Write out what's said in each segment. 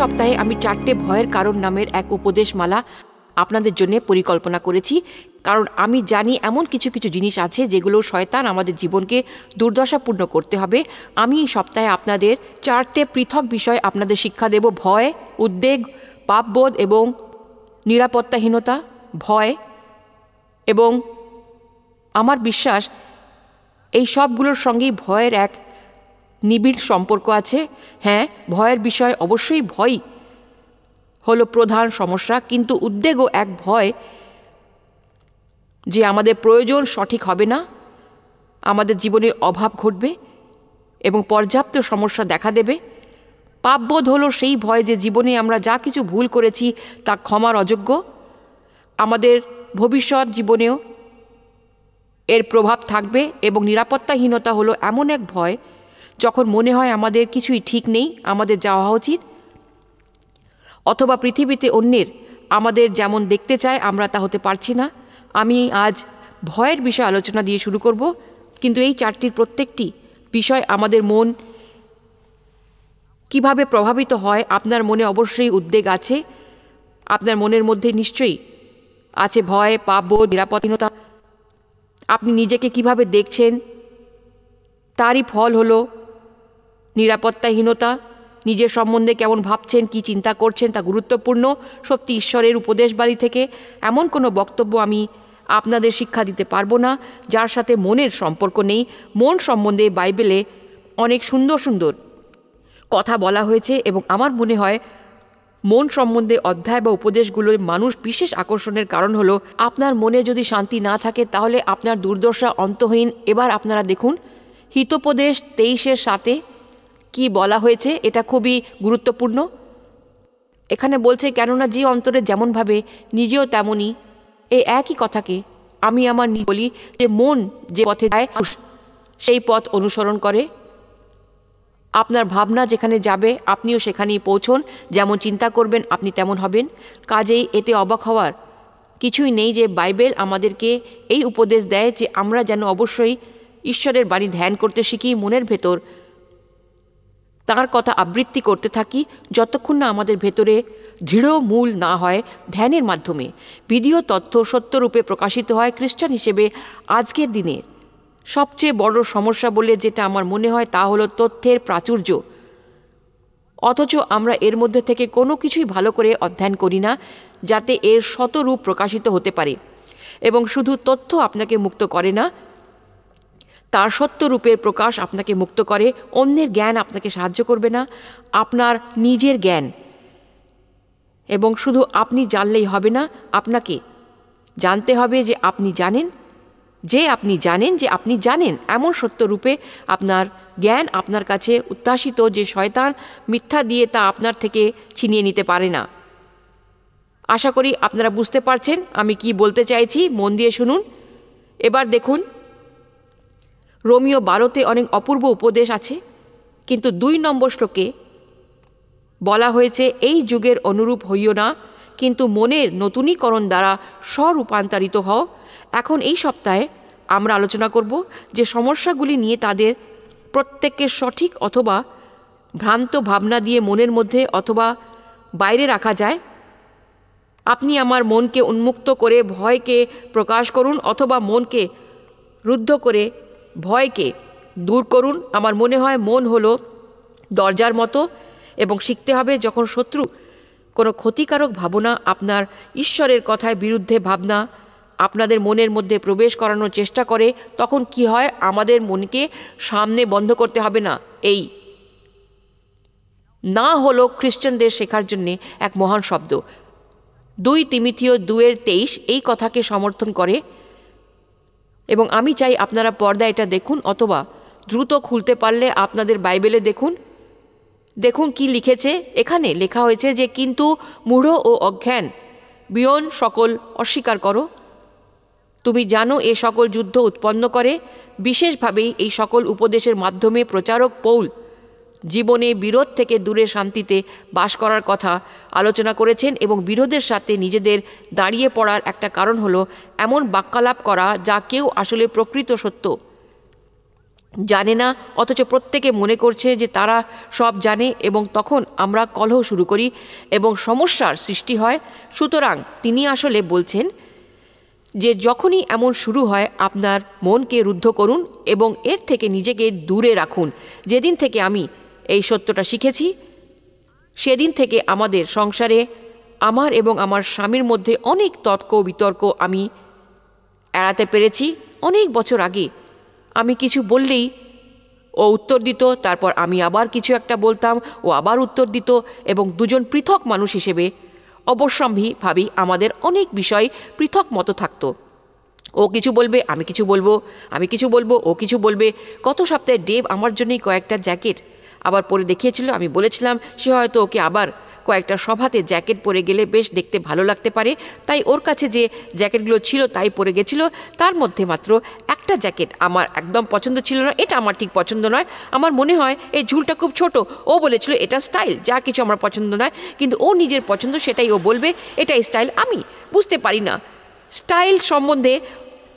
সপ্তাহে আমি চারটে ভয়ের কারণ নামের এক উপদেশমালা আপনাদের জন্য পরিকল্পনা করেছি কারণ আমি জানি এমন কিছু কিছু জিনিস আছে যেগুলো শয়তান আমাদের জীবনকে দুর্দশাপূর্ণ করতে হবে আমি এই সপ্তাহে আপনাদের চারটে পৃথক বিষয় আপনাদের শিক্ষা দেব ভয় উদ্বেগ পাপবোধ এবং নিরাপত্তাহীনতা ভয় এবং আমার বিশ্বাস এই সবগুলোর সঙ্গেই ভয়ের এক নিবিড় সম্পর্ক আছে হ্যাঁ ভয়ের বিষয় অবশ্যই ভয় হলো প্রধান সমস্যা কিন্তু উদ্বেগও এক ভয় যে আমাদের প্রয়োজন সঠিক হবে না আমাদের জীবনে অভাব ঘটবে এবং পর্যাপ্ত সমস্যা দেখা দেবে পাপবোধ হলো সেই ভয় যে জীবনে আমরা যা কিছু ভুল করেছি তা ক্ষমার অযোগ্য আমাদের ভবিষ্যৎ জীবনেও এর প্রভাব থাকবে এবং নিরাপত্তাহীনতা হলো এমন এক ভয় যখন মনে হয় আমাদের কিছুই ঠিক নেই আমাদের যাওয়া উচিত অথবা পৃথিবীতে অন্যের আমাদের যেমন দেখতে চায় আমরা তা হতে পারছি না আমি আজ ভয়ের বিষয়ে আলোচনা দিয়ে শুরু করব কিন্তু এই চারটির প্রত্যেকটি বিষয় আমাদের মন কিভাবে প্রভাবিত হয় আপনার মনে অবশ্যই উদ্বেগ আছে আপনার মনের মধ্যে নিশ্চয়ই আছে ভয় পাব নিরাপত্তাহীনতা আপনি নিজেকে কিভাবে দেখছেন তারই ফল হলো নিরাপত্তাহীনতা নিজের সম্বন্ধে কেমন ভাবছেন কি চিন্তা করছেন তা গুরুত্বপূর্ণ সত্যি ঈশ্বরের উপদেশবাদী থেকে এমন কোনো বক্তব্য আমি আপনাদের শিক্ষা দিতে পারবো না যার সাথে মনের সম্পর্ক নেই মন সম্বন্ধে বাইবেলে অনেক সুন্দর সুন্দর কথা বলা হয়েছে এবং আমার মনে হয় মন সম্বন্ধে অধ্যায় বা উপদেশগুলোর মানুষ বিশেষ আকর্ষণের কারণ হলো আপনার মনে যদি শান্তি না থাকে তাহলে আপনার দুর্দশা অন্তহীন এবার আপনারা দেখুন হিতোপদেশ তেইশের সাথে কি বলা হয়েছে এটা খুবই গুরুত্বপূর্ণ এখানে বলছে কেননা যে অন্তরে যেমনভাবে নিজেও তেমনই এই একই কথাকে আমি আমার বলি যে মন যে পথে যায় সেই পথ অনুসরণ করে আপনার ভাবনা যেখানে যাবে আপনিও সেখানেই পৌঁছন যেমন চিন্তা করবেন আপনি তেমন হবেন কাজেই এতে অবাক হওয়ার কিছুই নেই যে বাইবেল আমাদেরকে এই উপদেশ দেয় যে আমরা যেন অবশ্যই ঈশ্বরের বাণী ধ্যান করতে শিখি মনের ভেতর তাঁর কথা আবৃত্তি করতে থাকি যতক্ষণ না আমাদের ভেতরে দৃঢ় মূল না হয় ধ্যানের মাধ্যমে ভিডিও তথ্য সত্যরূপে প্রকাশিত হয় খ্রিস্টান হিসেবে আজকের দিনের সবচেয়ে বড় সমস্যা বলে যেটা আমার মনে হয় তা হলো তথ্যের প্রাচুর্য অথচ আমরা এর মধ্যে থেকে কোনো কিছুই ভালো করে অধ্যয়ন করি না যাতে এর শতরূপ প্রকাশিত হতে পারে এবং শুধু তথ্য আপনাকে মুক্ত করে না তার সত্যরূপের প্রকাশ আপনাকে মুক্ত করে অন্যের জ্ঞান আপনাকে সাহায্য করবে না আপনার নিজের জ্ঞান এবং শুধু আপনি জানলেই হবে না আপনাকে জানতে হবে যে আপনি জানেন যে আপনি জানেন যে আপনি জানেন এমন সত্যরূপে আপনার জ্ঞান আপনার কাছে উত্তাসিত যে শয়তান মিথ্যা দিয়ে তা আপনার থেকে ছিনিয়ে নিতে পারে না আশা করি আপনারা বুঝতে পারছেন আমি কি বলতে চাইছি মন দিয়ে শুনুন এবার দেখুন রোমিও বারোতে অনেক অপূর্ব উপদেশ আছে কিন্তু দুই নম্বর শ্লোকে বলা হয়েছে এই যুগের অনুরূপ হইও না কিন্তু মনের নতুনীকরণ দ্বারা স্বরূপান্তরিত হও এখন এই সপ্তাহে আমরা আলোচনা করব যে সমস্যাগুলি নিয়ে তাদের প্রত্যেককে সঠিক অথবা ভ্রান্ত ভাবনা দিয়ে মনের মধ্যে অথবা বাইরে রাখা যায় আপনি আমার মনকে উন্মুক্ত করে ভয়কে প্রকাশ করুন অথবা মনকে রুদ্ধ করে ভয়কে দূর করুন আমার মনে হয় মন হলো দরজার মতো এবং শিখতে হবে যখন শত্রু কোনো ক্ষতিকারক ভাবনা আপনার ঈশ্বরের কথায় বিরুদ্ধে ভাবনা আপনাদের মনের মধ্যে প্রবেশ করানোর চেষ্টা করে তখন কি হয় আমাদের মনকে সামনে বন্ধ করতে হবে না এই না হলো খ্রিস্টানদের শেখার জন্যে এক মহান শব্দ দুই তিমিথিও দুয়ের তেইশ এই কথাকে সমর্থন করে এবং আমি চাই আপনারা পর্দা এটা দেখুন অথবা দ্রুত খুলতে পারলে আপনাদের বাইবেলে দেখুন দেখুন কি লিখেছে এখানে লেখা হয়েছে যে কিন্তু মূঢ় ও অজ্ঞান বিয়ন সকল অস্বীকার করো তুমি জানো এ সকল যুদ্ধ উৎপন্ন করে বিশেষভাবেই এই সকল উপদেশের মাধ্যমে প্রচারক পৌল জীবনে বিরোধ থেকে দূরে শান্তিতে বাস করার কথা আলোচনা করেছেন এবং বিরোধের সাথে নিজেদের দাঁড়িয়ে পড়ার একটা কারণ হলো এমন বাক্যালাপ করা যা কেউ আসলে প্রকৃত সত্য জানে না অথচ প্রত্যেকে মনে করছে যে তারা সব জানে এবং তখন আমরা কলহ শুরু করি এবং সমস্যার সৃষ্টি হয় সুতরাং তিনি আসলে বলছেন যে যখনই এমন শুরু হয় আপনার মনকে রুদ্ধ করুন এবং এর থেকে নিজেকে দূরে রাখুন যেদিন থেকে আমি এই সত্যটা শিখেছি সেদিন থেকে আমাদের সংসারে আমার এবং আমার স্বামীর মধ্যে অনেক তর্ক বিতর্ক আমি এড়াতে পেরেছি অনেক বছর আগে আমি কিছু বললেই ও উত্তর দিত তারপর আমি আবার কিছু একটা বলতাম ও আবার উত্তর দিত এবং দুজন পৃথক মানুষ হিসেবে অবশ্যম্ভীভাবেই আমাদের অনেক বিষয় পৃথক মতো থাকতো ও কিছু বলবে আমি কিছু বলবো আমি কিছু বলবো ও কিছু বলবে গত সপ্তাহে ডেব আমার জন্যই কয়েকটা জ্যাকেট আবার পরে দেখিয়েছিল আমি বলেছিলাম সে হয়তো ওকে আবার কয়েকটা সভাতে জ্যাকেট পরে গেলে বেশ দেখতে ভালো লাগতে পারে তাই ওর কাছে যে জ্যাকেটগুলো ছিল তাই পরে গেছিল তার মধ্যে মাত্র একটা জ্যাকেট আমার একদম পছন্দ ছিল না এটা আমার ঠিক পছন্দ নয় আমার মনে হয় এই ঝুলটা খুব ছোট ও বলেছিল এটা স্টাইল যা কিছু আমার পছন্দ নয় কিন্তু ও নিজের পছন্দ সেটাই ও বলবে এটাই স্টাইল আমি বুঝতে পারি না স্টাইল সম্বন্ধে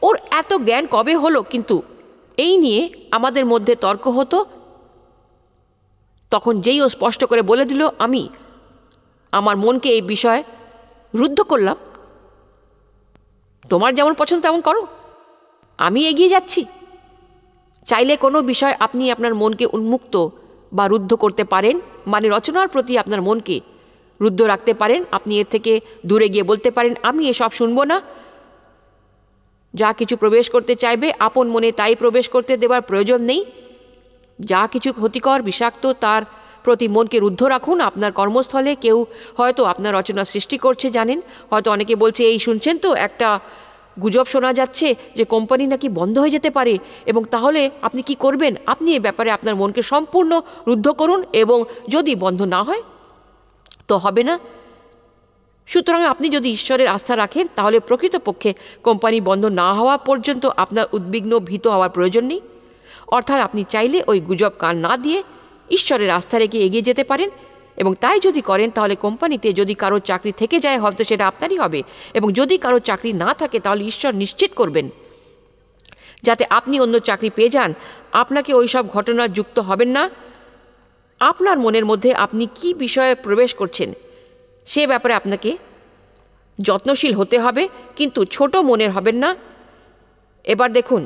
ওর এত জ্ঞান কবে হলো কিন্তু এই নিয়ে আমাদের মধ্যে তর্ক হতো তখন যেই ও স্পষ্ট করে বলে দিল আমি আমার মনকে এই বিষয়ে রুদ্ধ করলাম তোমার যেমন পছন্দ তেমন করো আমি এগিয়ে যাচ্ছি চাইলে কোনো বিষয় আপনি আপনার মনকে উন্মুক্ত বা রুদ্ধ করতে পারেন মানে রচনার প্রতি আপনার মনকে রুদ্ধ রাখতে পারেন আপনি এর থেকে দূরে গিয়ে বলতে পারেন আমি এসব শুনব না যা কিছু প্রবেশ করতে চাইবে আপন মনে তাই প্রবেশ করতে দেওয়ার প্রয়োজন নেই যা কিছু ক্ষতিকর বিষাক্ত তার প্রতি মনকে রুদ্ধ রাখুন আপনার কর্মস্থলে কেউ হয়তো আপনার রচনা সৃষ্টি করছে জানেন হয়তো অনেকে বলছে এই শুনছেন তো একটা গুজব শোনা যাচ্ছে যে কোম্পানি নাকি বন্ধ হয়ে যেতে পারে এবং তাহলে আপনি কি করবেন আপনি এ ব্যাপারে আপনার মনকে সম্পূর্ণ রুদ্ধ করুন এবং যদি বন্ধ না হয় তো হবে না সুতরাং আপনি যদি ঈশ্বরের আস্থা রাখেন তাহলে প্রকৃতপক্ষে কোম্পানি বন্ধ না হওয়া পর্যন্ত আপনার উদ্বিগ্ন ভীত হওয়ার প্রয়োজন নেই অর্থাৎ আপনি চাইলে ওই গুজব কান না দিয়ে ঈশ্বরের আস্থা রেখে এগিয়ে যেতে পারেন এবং তাই যদি করেন তাহলে কোম্পানিতে যদি কারো চাকরি থেকে যায় হয়তো সেটা আপনারই হবে এবং যদি কারো চাকরি না থাকে তাহলে ঈশ্বর নিশ্চিত করবেন যাতে আপনি অন্য চাকরি পেয়ে যান আপনাকে ওই সব ঘটনার যুক্ত হবেন না আপনার মনের মধ্যে আপনি কি বিষয়ে প্রবেশ করছেন সে ব্যাপারে আপনাকে যত্নশীল হতে হবে কিন্তু ছোট মনের হবেন না এবার দেখুন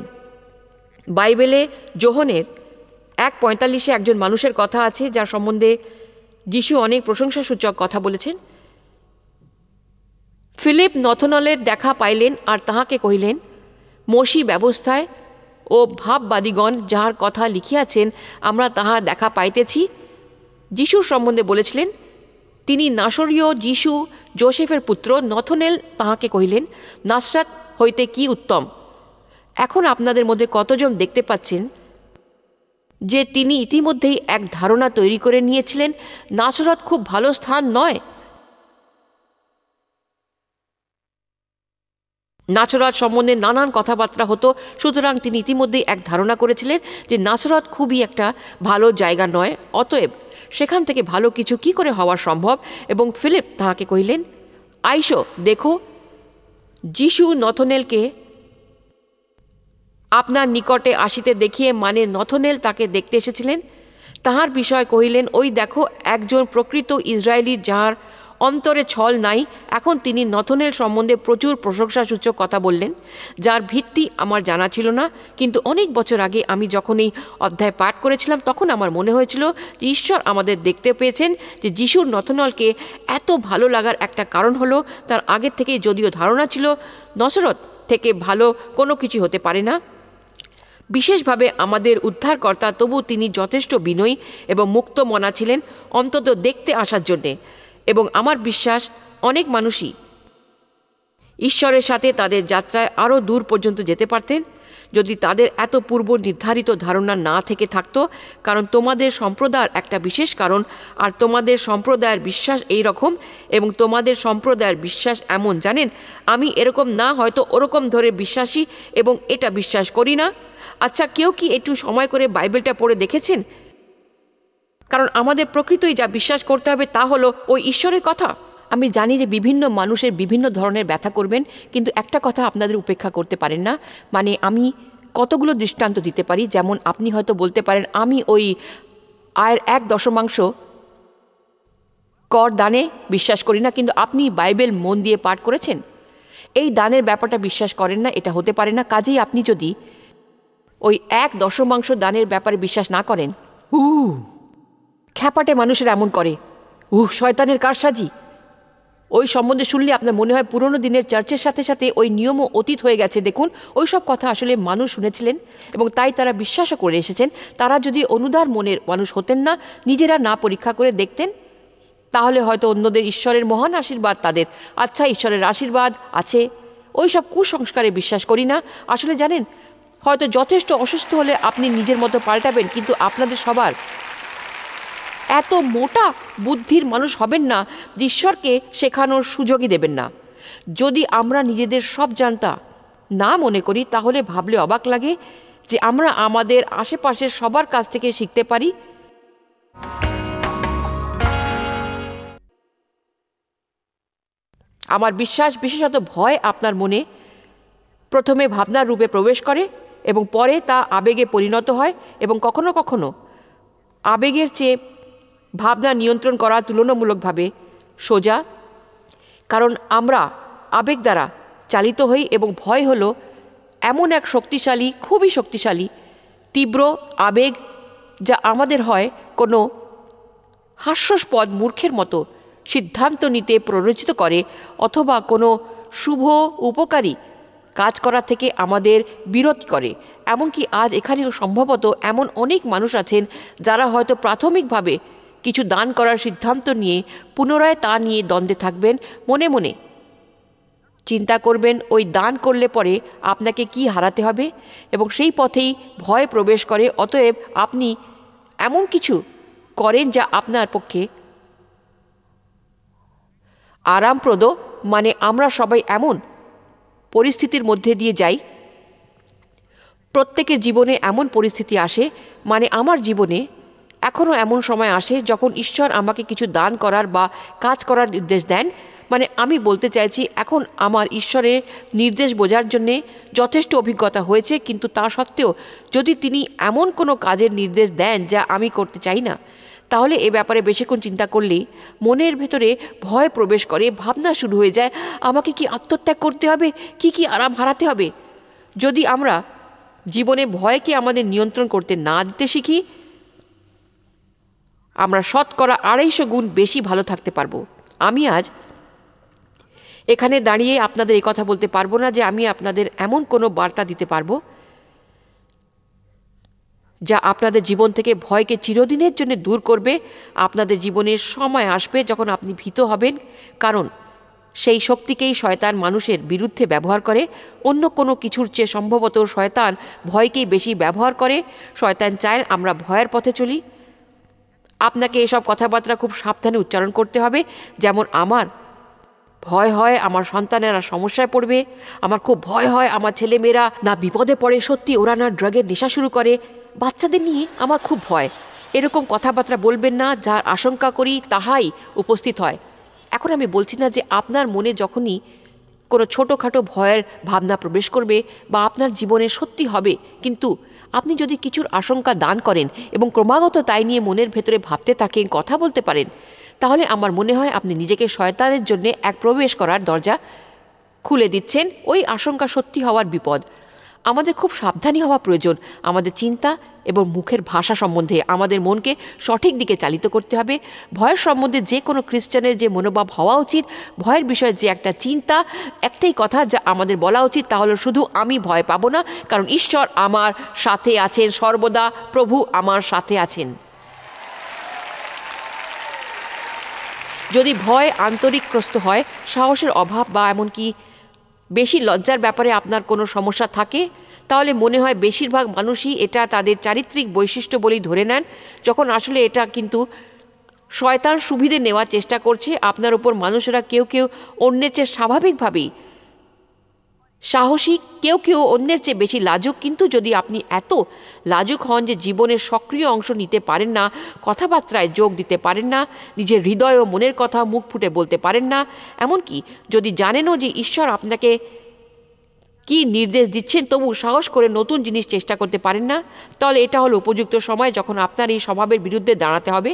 বাইবেলে জোহনের এক পঁয়তাল্লিশে একজন মানুষের কথা আছে যার সম্বন্ধে যিশু অনেক প্রশংসাসূচক কথা বলেছেন ফিলিপ নথনলের দেখা পাইলেন আর তাহাকে কহিলেন মসি ব্যবস্থায় ও ভাববাদীগণ যাহার কথা লিখিয়াছেন আমরা তাহা দেখা পাইতেছি যিশুর সম্বন্ধে বলেছিলেন তিনি নাসরীয় যিশু জোসেফের পুত্র নথনেল তাহাকে কহিলেন নাসরাত হইতে কি উত্তম এখন আপনাদের মধ্যে কতজন দেখতে পাচ্ছেন যে তিনি ইতিমধ্যেই এক ধারণা তৈরি করে নিয়েছিলেন নাসরত খুব ভালো স্থান নয় নাসরত সম্বন্ধে নানান কথাবার্তা হতো সুতরাং তিনি ইতিমধ্যেই এক ধারণা করেছিলেন যে নাসরত খুবই একটা ভালো জায়গা নয় অতএব সেখান থেকে ভালো কিছু কি করে হওয়া সম্ভব এবং ফিলিপ তাহাকে কহিলেন আইসো দেখো যিশু নথনেলকে আপনার নিকটে আসিতে দেখিয়ে মানে নথনেল তাকে দেখতে এসেছিলেন তাহার বিষয় কহিলেন ওই দেখো একজন প্রকৃত ইসরায়েলি যাহার অন্তরে ছল নাই এখন তিনি নথনেল সম্বন্ধে প্রচুর প্রশংসাসূচক কথা বললেন যার ভিত্তি আমার জানা ছিল না কিন্তু অনেক বছর আগে আমি যখন এই অধ্যায় পাঠ করেছিলাম তখন আমার মনে হয়েছিল যে ঈশ্বর আমাদের দেখতে পেয়েছেন যে যিশুর নথনলকে এত ভালো লাগার একটা কারণ হলো তার আগের থেকেই যদিও ধারণা ছিল নসরত থেকে ভালো কোনো কিছু হতে পারে না বিশেষভাবে আমাদের উদ্ধারকর্তা তবু তিনি যথেষ্ট বিনয়ী এবং মুক্ত মনা ছিলেন অন্তত দেখতে আসার জন্যে এবং আমার বিশ্বাস অনেক মানুষই ঈশ্বরের সাথে তাদের যাত্রায় আরও দূর পর্যন্ত যেতে পারতেন যদি তাদের এত পূর্ব নির্ধারিত ধারণা না থেকে থাকতো কারণ তোমাদের সম্প্রদায়ের একটা বিশেষ কারণ আর তোমাদের সম্প্রদায়ের বিশ্বাস এই রকম এবং তোমাদের সম্প্রদায়ের বিশ্বাস এমন জানেন আমি এরকম না হয়তো ওরকম ধরে বিশ্বাসী এবং এটা বিশ্বাস করি না আচ্ছা কেউ কি একটু সময় করে বাইবেলটা পড়ে দেখেছেন কারণ আমাদের প্রকৃতই যা বিশ্বাস করতে হবে তা হলো ওই ঈশ্বরের কথা আমি জানি যে বিভিন্ন মানুষের বিভিন্ন ধরনের ব্যথা করবেন কিন্তু একটা কথা আপনাদের উপেক্ষা করতে পারেন না মানে আমি কতগুলো দৃষ্টান্ত দিতে পারি যেমন আপনি হয়তো বলতে পারেন আমি ওই আয়ের এক দশমাংশ কর দানে বিশ্বাস করি না কিন্তু আপনি বাইবেল মন দিয়ে পাঠ করেছেন এই দানের ব্যাপারটা বিশ্বাস করেন না এটা হতে পারে না কাজেই আপনি যদি ওই এক দশমাংশ দানের ব্যাপারে বিশ্বাস না করেন উ খ্যাপাটে মানুষের এমন করে উহ শয়তানের কারসাজি ওই সম্বন্ধে শুনলে আপনার মনে হয় পুরনো দিনের চার্চের সাথে সাথে ওই নিয়মও অতীত হয়ে গেছে দেখুন ওই সব কথা আসলে মানুষ শুনেছিলেন এবং তাই তারা বিশ্বাসও করে এসেছেন তারা যদি অনুদার মনের মানুষ হতেন না নিজেরা না পরীক্ষা করে দেখতেন তাহলে হয়তো অন্যদের ঈশ্বরের মহান আশীর্বাদ তাদের আচ্ছা ঈশ্বরের আশীর্বাদ আছে ওই সব কুসংস্কারে বিশ্বাস করি না আসলে জানেন হয়তো যথেষ্ট অসুস্থ হলে আপনি নিজের মতো পাল্টাবেন কিন্তু আপনাদের সবার এত মোটা বুদ্ধির মানুষ হবেন না ঈশ্বরকে শেখানোর সুযোগই দেবেন না যদি আমরা নিজেদের সব জানতা না মনে করি তাহলে ভাবলে অবাক লাগে যে আমরা আমাদের আশেপাশের সবার কাছ থেকে শিখতে পারি আমার বিশ্বাস বিশেষত ভয় আপনার মনে প্রথমে ভাবনার রূপে প্রবেশ করে এবং পরে তা আবেগে পরিণত হয় এবং কখনো কখনো আবেগের চেয়ে ভাবনা নিয়ন্ত্রণ করা তুলনামূলকভাবে সোজা কারণ আমরা আবেগ দ্বারা চালিত হই এবং ভয় হল এমন এক শক্তিশালী খুবই শক্তিশালী তীব্র আবেগ যা আমাদের হয় কোনো হাস্যস্পদ মূর্খের মতো সিদ্ধান্ত নিতে প্ররোচিত করে অথবা কোনো শুভ উপকারী কাজ করা থেকে আমাদের বিরত করে এমনকি আজ এখানেও সম্ভবত এমন অনেক মানুষ আছেন যারা হয়তো প্রাথমিকভাবে কিছু দান করার সিদ্ধান্ত নিয়ে পুনরায় তা নিয়ে দ্বন্দ্বে থাকবেন মনে মনে চিন্তা করবেন ওই দান করলে পরে আপনাকে কি হারাতে হবে এবং সেই পথেই ভয় প্রবেশ করে অতএব আপনি এমন কিছু করেন যা আপনার পক্ষে আরামপ্রদ মানে আমরা সবাই এমন পরিস্থিতির মধ্যে দিয়ে যাই প্রত্যেকের জীবনে এমন পরিস্থিতি আসে মানে আমার জীবনে এখনও এমন সময় আসে যখন ঈশ্বর আমাকে কিছু দান করার বা কাজ করার নির্দেশ দেন মানে আমি বলতে চাইছি এখন আমার ঈশ্বরের নির্দেশ বোঝার জন্যে যথেষ্ট অভিজ্ঞতা হয়েছে কিন্তু তা সত্ত্বেও যদি তিনি এমন কোনো কাজের নির্দেশ দেন যা আমি করতে চাই না তাহলে এ ব্যাপারে বেশিক্ষণ চিন্তা করলে মনের ভেতরে ভয় প্রবেশ করে ভাবনা শুরু হয়ে যায় আমাকে কি আত্মত্যাগ করতে হবে কি কি আরাম হারাতে হবে যদি আমরা জীবনে ভয়কে আমাদের নিয়ন্ত্রণ করতে না দিতে শিখি আমরা শতকরা আড়াইশো গুণ বেশি ভালো থাকতে পারবো আমি আজ এখানে দাঁড়িয়ে আপনাদের কথা বলতে পারবো না যে আমি আপনাদের এমন কোনো বার্তা দিতে পারবো যা আপনাদের জীবন থেকে ভয়কে চিরদিনের জন্য দূর করবে আপনাদের জীবনের সময় আসবে যখন আপনি ভীত হবেন কারণ সেই শক্তিকেই শয়তান মানুষের বিরুদ্ধে ব্যবহার করে অন্য কোনো কিছুর চেয়ে সম্ভবত শয়তান ভয়কেই বেশি ব্যবহার করে শয়তান চায় আমরা ভয়ের পথে চলি আপনাকে এসব কথাবার্তা খুব সাবধানে উচ্চারণ করতে হবে যেমন আমার ভয় হয় আমার সন্তানেরা সমস্যায় পড়বে আমার খুব ভয় হয় আমার ছেলেমেয়েরা না বিপদে পড়ে সত্যি ওরা না ড্রাগের নেশা শুরু করে বাচ্চাদের নিয়ে আমার খুব ভয় এরকম কথাবার্তা বলবেন না যার আশঙ্কা করি তাহাই উপস্থিত হয় এখন আমি বলছি না যে আপনার মনে যখনই কোনো ছোটোখাটো ভয়ের ভাবনা প্রবেশ করবে বা আপনার জীবনে সত্যি হবে কিন্তু আপনি যদি কিছুর আশঙ্কা দান করেন এবং ক্রমাগত তাই নিয়ে মনের ভেতরে ভাবতে থাকেন কথা বলতে পারেন তাহলে আমার মনে হয় আপনি নিজেকে শয়তানের জন্য এক প্রবেশ করার দরজা খুলে দিচ্ছেন ওই আশঙ্কা সত্যি হওয়ার বিপদ আমাদের খুব সাবধানী হওয়া প্রয়োজন আমাদের চিন্তা এবং মুখের ভাষা সম্বন্ধে আমাদের মনকে সঠিক দিকে চালিত করতে হবে ভয়ের সম্বন্ধে যে কোনো খ্রিস্টানের যে মনোভাব হওয়া উচিত ভয়ের বিষয়ে যে একটা চিন্তা একটাই কথা যা আমাদের বলা উচিত তা হলো শুধু আমি ভয় পাবো না কারণ ঈশ্বর আমার সাথে আছেন সর্বদা প্রভু আমার সাথে আছেন যদি ভয় আন্তরিকগ্রস্ত হয় সাহসের অভাব বা এমনকি বেশি লজ্জার ব্যাপারে আপনার কোনো সমস্যা থাকে তাহলে মনে হয় বেশিরভাগ মানুষই এটা তাদের চারিত্রিক বৈশিষ্ট্য বলেই ধরে নেন যখন আসলে এটা কিন্তু শয়তান সুবিধে নেওয়ার চেষ্টা করছে আপনার ওপর মানুষেরা কেউ কেউ অন্যের চেয়ে স্বাভাবিকভাবেই সাহসী কেউ কেউ অন্যের চেয়ে বেশি লাজুক কিন্তু যদি আপনি এত লাজুক হন যে জীবনের সক্রিয় অংশ নিতে পারেন না কথাবার্তায় যোগ দিতে পারেন না নিজের হৃদয় ও মনের কথা মুখ ফুটে বলতে পারেন না এমনকি যদি জানেনও যে ঈশ্বর আপনাকে কি নির্দেশ দিচ্ছেন তবু সাহস করে নতুন জিনিস চেষ্টা করতে পারেন না তাহলে এটা হলো উপযুক্ত সময় যখন আপনার এই স্বভাবের বিরুদ্ধে দাঁড়াতে হবে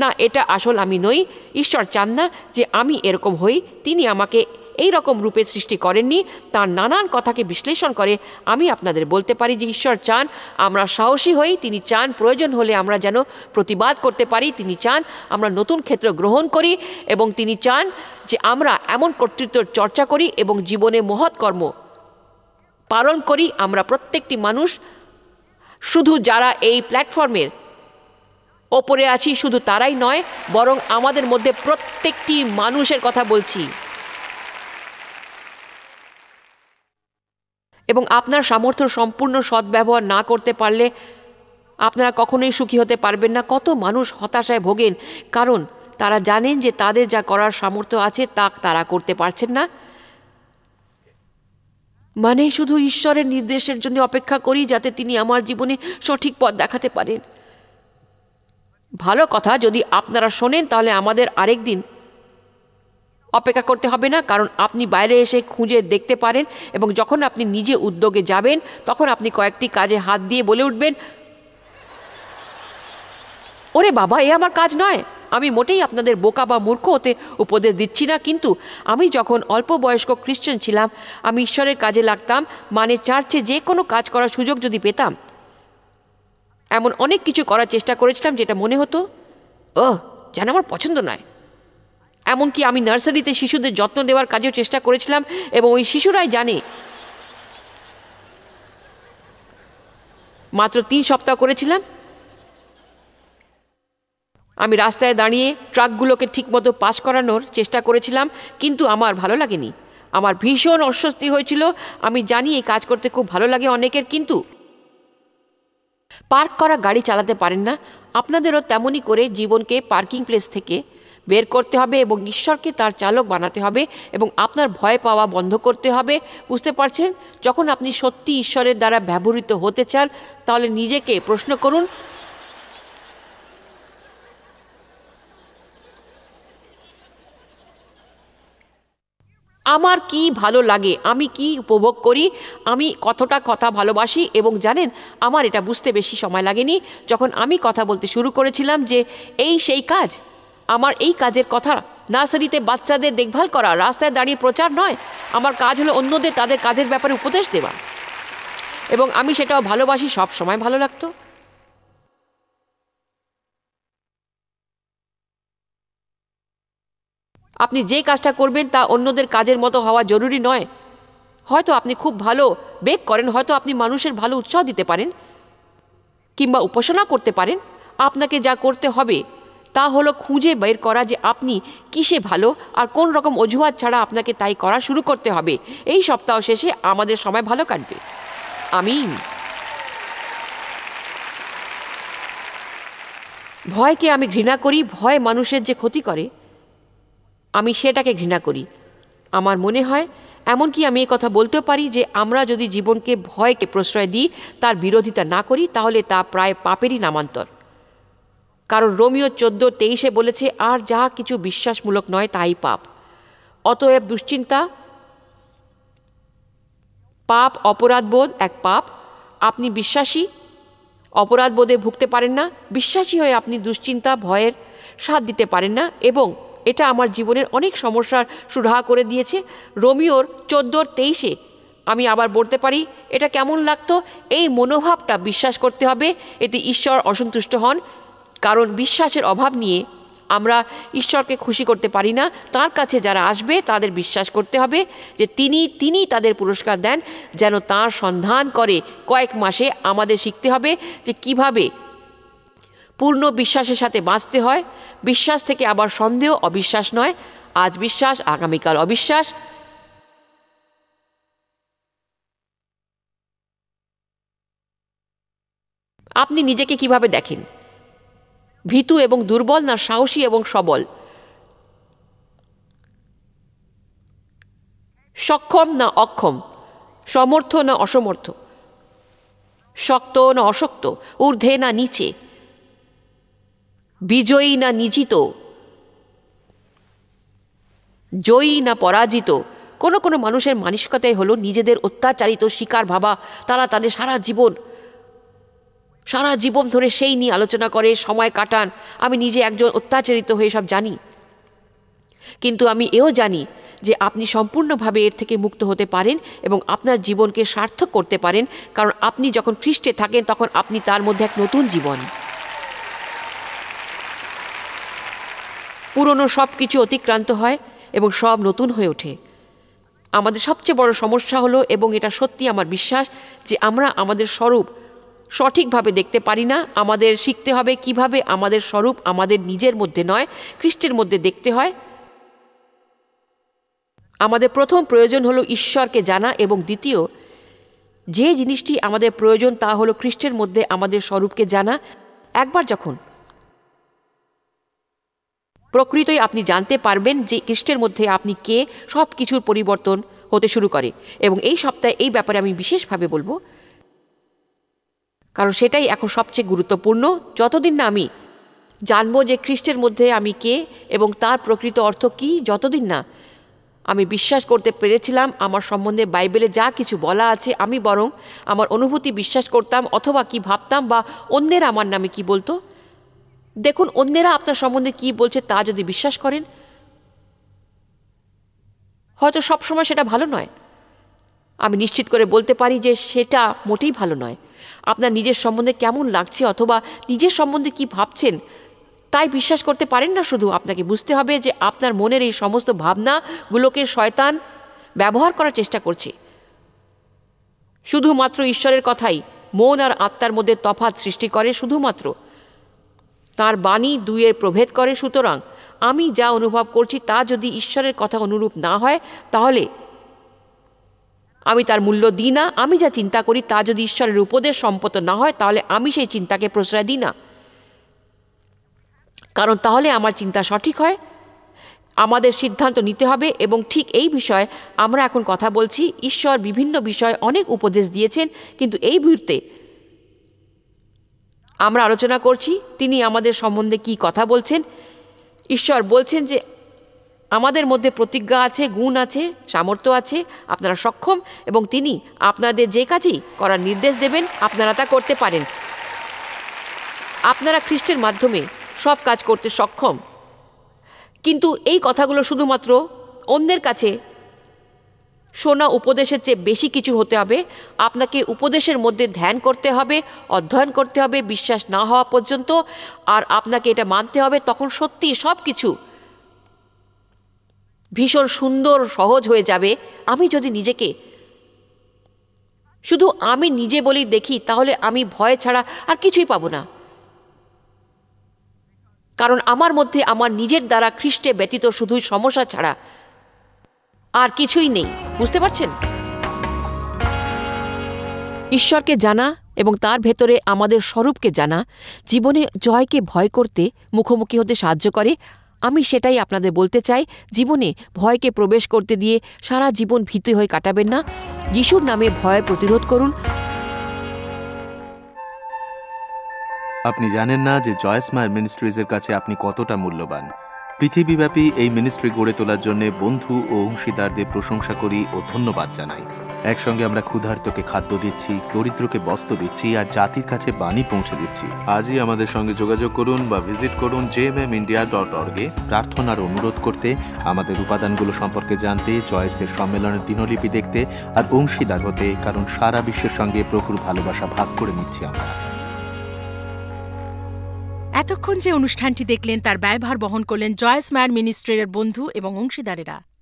না এটা আসল আমি নই ঈশ্বর চান না যে আমি এরকম হই তিনি আমাকে এই রকম রূপে সৃষ্টি করেননি তার নানান কথাকে বিশ্লেষণ করে আমি আপনাদের বলতে পারি যে ঈশ্বর চান আমরা সাহসী হই তিনি চান প্রয়োজন হলে আমরা যেন প্রতিবাদ করতে পারি তিনি চান আমরা নতুন ক্ষেত্র গ্রহণ করি এবং তিনি চান যে আমরা এমন কর্তৃত্ব চর্চা করি এবং জীবনে মহৎ কর্ম পালন করি আমরা প্রত্যেকটি মানুষ শুধু যারা এই প্ল্যাটফর্মের ওপরে আছি শুধু তারাই নয় বরং আমাদের মধ্যে প্রত্যেকটি মানুষের কথা বলছি এবং আপনার সামর্থ্য সম্পূর্ণ সদ্ব্যবহার না করতে পারলে আপনারা কখনোই সুখী হতে পারবেন না কত মানুষ হতাশায় ভোগেন কারণ তারা জানেন যে তাদের যা করার সামর্থ্য আছে তা তারা করতে পারছেন না মানে শুধু ঈশ্বরের নির্দেশের জন্য অপেক্ষা করি যাতে তিনি আমার জীবনে সঠিক পথ দেখাতে পারেন ভালো কথা যদি আপনারা শোনেন তাহলে আমাদের আরেক দিন অপেক্ষা করতে হবে না কারণ আপনি বাইরে এসে খুঁজে দেখতে পারেন এবং যখন আপনি নিজে উদ্যোগে যাবেন তখন আপনি কয়েকটি কাজে হাত দিয়ে বলে উঠবেন ওরে বাবা এ আমার কাজ নয় আমি মোটেই আপনাদের বোকা বা মূর্খ হতে উপদেশ দিচ্ছি না কিন্তু আমি যখন অল্প বয়স্ক খ্রিশ্চান ছিলাম আমি ঈশ্বরের কাজে লাগতাম মানে চার্চে যে কোনো কাজ করার সুযোগ যদি পেতাম এমন অনেক কিছু করার চেষ্টা করেছিলাম যেটা মনে হতো ও যেন আমার পছন্দ নয় এমনকি আমি নার্সারিতে শিশুদের যত্ন দেওয়ার কাজেও চেষ্টা করেছিলাম এবং ওই শিশুরাই জানে মাত্র তিন সপ্তাহ করেছিলাম আমি রাস্তায় দাঁড়িয়ে ট্রাকগুলোকে ঠিকমতো পাশ করানোর চেষ্টা করেছিলাম কিন্তু আমার ভালো লাগেনি আমার ভীষণ অস্বস্তি হয়েছিল আমি জানি এই কাজ করতে খুব ভালো লাগে অনেকের কিন্তু পার্ক করা গাড়ি চালাতে পারেন না আপনাদেরও তেমনই করে জীবনকে পার্কিং প্লেস থেকে বের করতে হবে এবং ঈশ্বরকে তার চালক বানাতে হবে এবং আপনার ভয় পাওয়া বন্ধ করতে হবে বুঝতে পারছেন যখন আপনি সত্যি ঈশ্বরের দ্বারা ব্যবহৃত হতে চান তাহলে নিজেকে প্রশ্ন করুন আমার কি ভালো লাগে আমি কি উপভোগ করি আমি কতটা কথা ভালোবাসি এবং জানেন আমার এটা বুঝতে বেশি সময় লাগেনি যখন আমি কথা বলতে শুরু করেছিলাম যে এই সেই কাজ আমার এই কাজের কথা নার্সারিতে বাচ্চাদের দেখভাল করা রাস্তায় দাঁড়িয়ে প্রচার নয় আমার কাজ হলো অন্যদের তাদের কাজের ব্যাপারে উপদেশ দেওয়া এবং আমি সেটাও ভালোবাসি সব সময় ভালো লাগতো আপনি যে কাজটা করবেন তা অন্যদের কাজের মতো হওয়া জরুরি নয় হয়তো আপনি খুব ভালো বেগ করেন হয়তো আপনি মানুষের ভালো উৎসাহ দিতে পারেন কিংবা উপাসনা করতে পারেন আপনাকে যা করতে হবে তা হলো খুঁজে বের করা যে আপনি কিসে ভালো আর কোন রকম অজুহাত ছাড়া আপনাকে তাই করা শুরু করতে হবে এই সপ্তাহ শেষে আমাদের সময় ভালো কাটবে আমি ভয়কে আমি ঘৃণা করি ভয় মানুষের যে ক্ষতি করে আমি সেটাকে ঘৃণা করি আমার মনে হয় এমনকি আমি এই কথা বলতেও পারি যে আমরা যদি জীবনকে ভয়কে প্রশ্রয় দিই তার বিরোধিতা না করি তাহলে তা প্রায় পাপেরই নামান্তর কারণ রোমিও চোদ্দ তেইশে বলেছে আর যা কিছু বিশ্বাসমূলক নয় তাই পাপ অতএব দুশ্চিন্তা পাপ অপরাধবোধ এক পাপ আপনি বিশ্বাসী অপরাধবোধে ভুগতে পারেন না বিশ্বাসী হয়ে আপনি দুশ্চিন্তা ভয়ের সাথ দিতে পারেন না এবং এটা আমার জীবনের অনেক সমস্যার সুরাহা করে দিয়েছে রোমিওর চোদ্দোর তেইশে আমি আবার বলতে পারি এটা কেমন লাগতো এই মনোভাবটা বিশ্বাস করতে হবে এতে ঈশ্বর অসন্তুষ্ট হন কারণ বিশ্বাসের অভাব নিয়ে আমরা ঈশ্বরকে খুশি করতে পারি না তার কাছে যারা আসবে তাদের বিশ্বাস করতে হবে যে তিনি তিনি তাদের পুরস্কার দেন যেন তার সন্ধান করে কয়েক মাসে আমাদের শিখতে হবে যে কিভাবে পূর্ণ বিশ্বাসের সাথে বাঁচতে হয় বিশ্বাস থেকে আবার সন্দেহ অবিশ্বাস নয় আজ বিশ্বাস আগামীকাল অবিশ্বাস আপনি নিজেকে কিভাবে দেখেন ভীতু এবং দুর্বল না সাহসী এবং সবল সক্ষম না অক্ষম সমর্থ না অসমর্থ শক্ত না অশক্ত ঊর্ধ্বে না নিচে বিজয়ী না নিজিত জয়ী না পরাজিত কোনো কোনো মানুষের মানসিকতাই হলো নিজেদের অত্যাচারিত শিকার ভাবা তারা তাদের সারা জীবন সারা জীবন ধরে সেই নিয়ে আলোচনা করে সময় কাটান আমি নিজে একজন অত্যাচারিত হয়ে সব জানি কিন্তু আমি এও জানি যে আপনি সম্পূর্ণভাবে এর থেকে মুক্ত হতে পারেন এবং আপনার জীবনকে সার্থক করতে পারেন কারণ আপনি যখন খ্রিস্টে থাকেন তখন আপনি তার মধ্যে এক নতুন জীবন পুরনো সব কিছু অতিক্রান্ত হয় এবং সব নতুন হয়ে ওঠে আমাদের সবচেয়ে বড় সমস্যা হলো এবং এটা সত্যি আমার বিশ্বাস যে আমরা আমাদের স্বরূপ সঠিকভাবে দেখতে পারি না আমাদের শিখতে হবে কিভাবে আমাদের স্বরূপ আমাদের নিজের মধ্যে নয় খ্রিস্টের মধ্যে দেখতে হয় আমাদের প্রথম প্রয়োজন হলো ঈশ্বরকে জানা এবং দ্বিতীয় যে জিনিসটি আমাদের প্রয়োজন তা হলো খ্রিস্টের মধ্যে আমাদের স্বরূপকে জানা একবার যখন প্রকৃতই আপনি জানতে পারবেন যে খ্রিস্টের মধ্যে আপনি কে সব কিছুর পরিবর্তন হতে শুরু করে এবং এই সপ্তাহে এই ব্যাপারে আমি বিশেষভাবে বলবো কারণ সেটাই এখন সবচেয়ে গুরুত্বপূর্ণ যতদিন না আমি জানবো যে খ্রিস্টের মধ্যে আমি কে এবং তার প্রকৃত অর্থ কী যতদিন না আমি বিশ্বাস করতে পেরেছিলাম আমার সম্বন্ধে বাইবেলে যা কিছু বলা আছে আমি বরং আমার অনুভূতি বিশ্বাস করতাম অথবা কি ভাবতাম বা অন্যেরা আমার নামে কি বলতো দেখুন অন্যেরা আপনার সম্বন্ধে কি বলছে তা যদি বিশ্বাস করেন হয়তো সবসময় সেটা ভালো নয় আমি নিশ্চিত করে বলতে পারি যে সেটা মোটেই ভালো নয় আপনার নিজের সম্বন্ধে কেমন লাগছে অথবা নিজের সম্বন্ধে কি ভাবছেন তাই বিশ্বাস করতে পারেন না শুধু আপনাকে বুঝতে হবে যে আপনার মনের এই সমস্ত ভাবনাগুলোকে শয়তান ব্যবহার করার চেষ্টা করছে শুধুমাত্র ঈশ্বরের কথাই মন আর আত্মার মধ্যে তফাত সৃষ্টি করে শুধুমাত্র তার বাণী দুইয়ের প্রভেদ করে সুতরাং আমি যা অনুভব করছি তা যদি ঈশ্বরের কথা অনুরূপ না হয় তাহলে আমি তার মূল্য দিই না আমি যা চিন্তা করি তা যদি ঈশ্বরের উপদেশ সম্পত না হয় তাহলে আমি সেই চিন্তাকে প্রশ্রয় দিই না কারণ তাহলে আমার চিন্তা সঠিক হয় আমাদের সিদ্ধান্ত নিতে হবে এবং ঠিক এই বিষয়ে আমরা এখন কথা বলছি ঈশ্বর বিভিন্ন বিষয়ে অনেক উপদেশ দিয়েছেন কিন্তু এই মুহূর্তে আমরা আলোচনা করছি তিনি আমাদের সম্বন্ধে কি কথা বলছেন ঈশ্বর বলছেন যে আমাদের মধ্যে প্রতিজ্ঞা আছে গুণ আছে সামর্থ্য আছে আপনারা সক্ষম এবং তিনি আপনাদের যে কাজই করার নির্দেশ দেবেন আপনারা তা করতে পারেন আপনারা খ্রিস্টের মাধ্যমে সব কাজ করতে সক্ষম কিন্তু এই কথাগুলো শুধুমাত্র অন্যের কাছে শোনা উপদেশের চেয়ে বেশি কিছু হতে হবে আপনাকে উপদেশের মধ্যে ধ্যান করতে হবে অধ্যয়ন করতে হবে বিশ্বাস না হওয়া পর্যন্ত আর আপনাকে এটা মানতে হবে তখন সত্যি সব কিছু ভীষণ সুন্দর সহজ হয়ে যাবে আমি যদি নিজেকে শুধু আমি নিজে বলি দেখি তাহলে আমি ভয় ছাড়া আর কিছুই পাবো না কারণ আমার মধ্যে আমার নিজের দ্বারা খ্রিস্টে ব্যতীত শুধুই সমস্যা ছাড়া আর কিছুই নেই বুঝতে পারছেন ঈশ্বরকে জানা এবং তার ভেতরে আমাদের স্বরূপকে জানা জীবনে জয়কে ভয় করতে মুখোমুখি হতে সাহায্য করে আমি সেটাই আপনাদের বলতে চাই জীবনে ভয়কে প্রবেশ করতে দিয়ে সারা জীবন ভীত হয়ে কাটাবেন না যিশুর নামে ভয় প্রতিরোধ করুন আপনি জানেন না যে জয়স মায়ের মিনিস্ট্রিজের কাছে আপনি কতটা মূল্যবান পৃথিবীব্যাপী এই মিনিস্ট্রি গড়ে তোলার জন্য বন্ধু ও অংশীদারদের প্রশংসা করি ও ধন্যবাদ জানাই একসঙ্গে আমরা ক্ষুধার্তকে খাদ্য দিচ্ছি দরিদ্রকে বস্ত্র দিচ্ছি আর জাতির কাছে বাণী পৌঁছে দিচ্ছি আজই আমাদের সঙ্গে যোগাযোগ করুন বা ভিজিট করুন জে এম ইন্ডিয়া ডট অর্গে প্রার্থনার অনুরোধ করতে আমাদের উপাদানগুলো সম্পর্কে জানতে জয়েসের সম্মেলনের দিনলিপি দেখতে আর অংশীদার হতে কারণ সারা বিশ্বের সঙ্গে প্রকুর ভালোবাসা ভাগ করে নিচ্ছি আমরা এতক্ষণ যে অনুষ্ঠানটি দেখলেন তার ব্যয়ভার বহন করলেন জয়েস ম্যান মিনিস্ট্রির বন্ধু এবং অংশীদারেরা